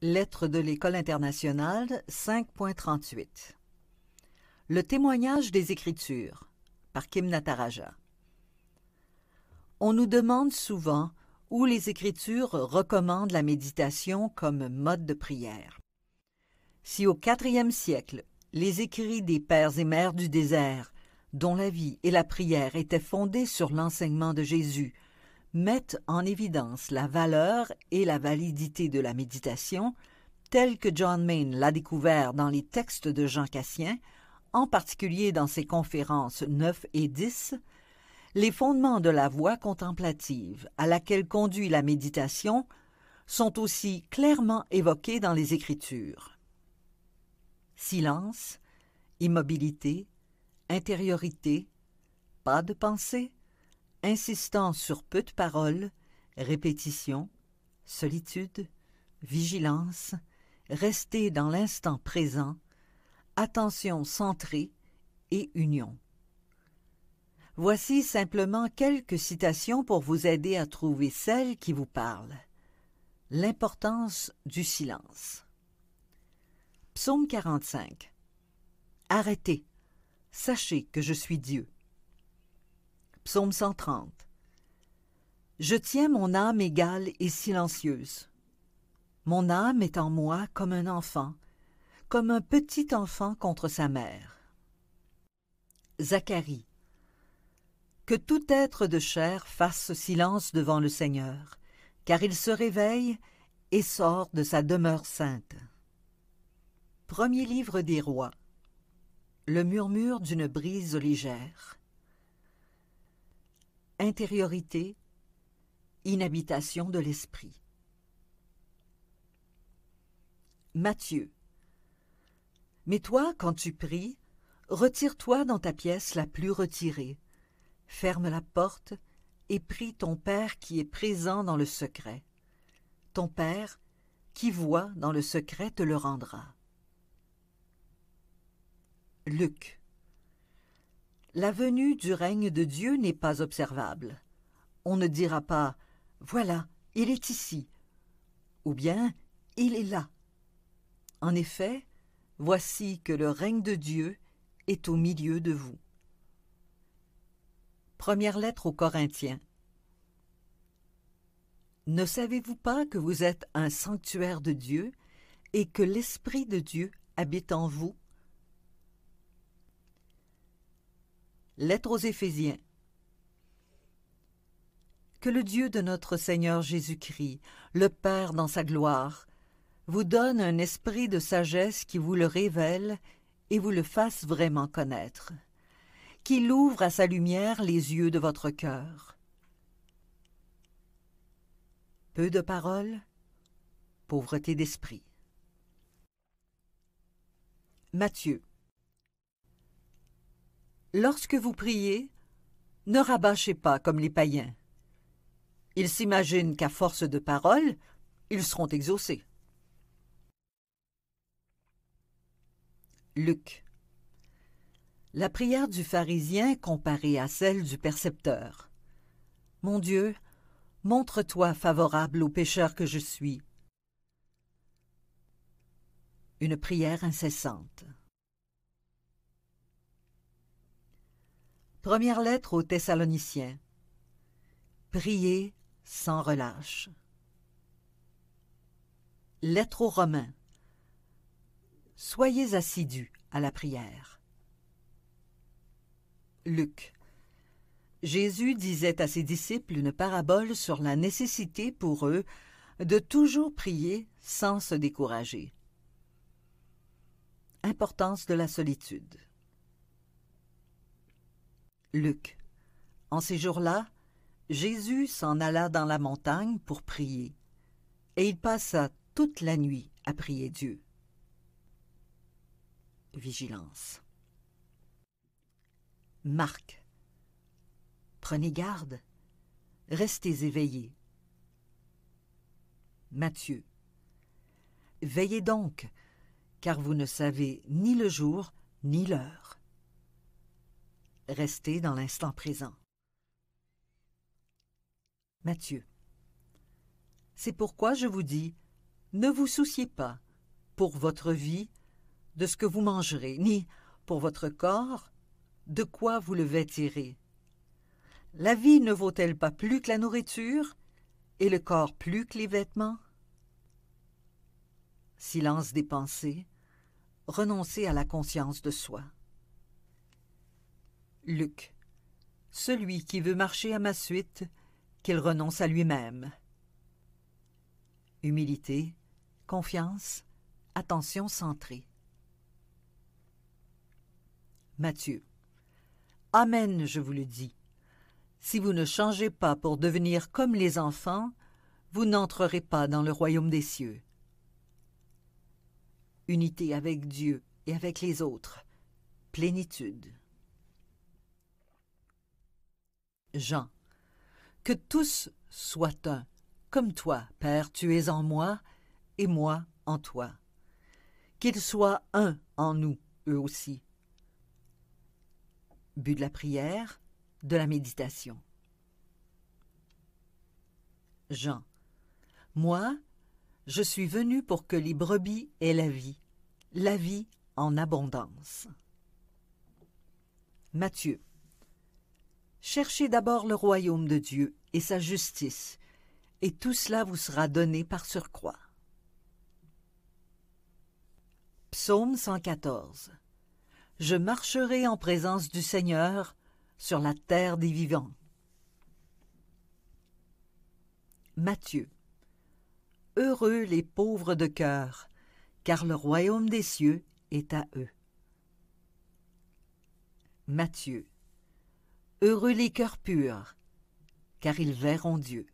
Lettre de l'École internationale 5.38 Le témoignage des Écritures par Kim Nataraja On nous demande souvent où les Écritures recommandent la méditation comme mode de prière. Si au IVe siècle, les écrits des pères et mères du désert, dont la vie et la prière étaient fondées sur l'enseignement de Jésus, mettent en évidence la valeur et la validité de la méditation, telle que John Mayne l'a découvert dans les textes de Jean Cassien, en particulier dans ses conférences 9 et 10, les fondements de la voie contemplative à laquelle conduit la méditation sont aussi clairement évoqués dans les Écritures. Silence, immobilité, intériorité, pas de pensée, insistant sur peu de paroles, répétition, solitude, vigilance, rester dans l'instant présent, attention centrée et union. Voici simplement quelques citations pour vous aider à trouver celle qui vous parle. L'importance du silence. Psaume 45. Arrêtez. Sachez que je suis Dieu. Psaume 130. Je tiens mon âme égale et silencieuse. Mon âme est en moi comme un enfant, comme un petit enfant contre sa mère. Zacharie. Que tout être de chair fasse silence devant le Seigneur, car il se réveille et sort de sa demeure sainte. Premier livre des rois. Le murmure d'une brise légère intériorité, inhabitation de l'esprit. Matthieu. Mais toi, quand tu pries, retire-toi dans ta pièce la plus retirée, ferme la porte et prie ton Père qui est présent dans le secret. Ton Père, qui voit dans le secret, te le rendra. Luc. La venue du règne de Dieu n'est pas observable. On ne dira pas Voilà, il est ici ou bien Il est là. En effet, voici que le règne de Dieu est au milieu de vous. Première lettre aux Corinthiens. Ne savez-vous pas que vous êtes un sanctuaire de Dieu et que l'Esprit de Dieu habite en vous Lettre aux Éphésiens. Que le Dieu de notre Seigneur Jésus-Christ, le Père dans sa gloire, vous donne un esprit de sagesse qui vous le révèle et vous le fasse vraiment connaître, qu'il ouvre à sa lumière les yeux de votre cœur. Peu de paroles, pauvreté d'esprit. Matthieu Lorsque vous priez, ne rabâchez pas comme les païens. Ils s'imaginent qu'à force de paroles, ils seront exaucés. Luc. La prière du pharisien comparée à celle du percepteur. Mon Dieu, montre-toi favorable au pécheur que je suis. Une prière incessante. Première lettre aux Thessaloniciens. Priez sans relâche. Lettre aux Romains. Soyez assidus à la prière. Luc. Jésus disait à ses disciples une parabole sur la nécessité pour eux de toujours prier sans se décourager. Importance de la solitude. Luc. En ces jours-là, Jésus s'en alla dans la montagne pour prier, et il passa toute la nuit à prier Dieu. Vigilance. Marc. Prenez garde, restez éveillés. Matthieu. Veillez donc, car vous ne savez ni le jour ni l'heure. Restez dans l'instant présent. Mathieu, C'est pourquoi je vous dis, ne vous souciez pas pour votre vie de ce que vous mangerez, ni pour votre corps de quoi vous le vêtirez. La vie ne vaut-elle pas plus que la nourriture et le corps plus que les vêtements Silence des pensées, renoncer à la conscience de soi. Luc. Celui qui veut marcher à ma suite, qu'il renonce à lui-même. Humilité, confiance, attention centrée. Matthieu. Amen, je vous le dis. Si vous ne changez pas pour devenir comme les enfants, vous n'entrerez pas dans le royaume des cieux. Unité avec Dieu et avec les autres. Plénitude. Jean. Que tous soient un, comme toi, Père, tu es en moi, et moi en toi. Qu'ils soient un en nous, eux aussi. But de la prière, de la méditation. Jean. Moi, je suis venu pour que les brebis aient la vie, la vie en abondance. Matthieu Cherchez d'abord le royaume de Dieu et sa justice, et tout cela vous sera donné par surcroît. Psaume 114 Je marcherai en présence du Seigneur sur la terre des vivants. Matthieu Heureux les pauvres de cœur, car le royaume des cieux est à eux. Matthieu Heureux les cœurs purs, car ils verront Dieu.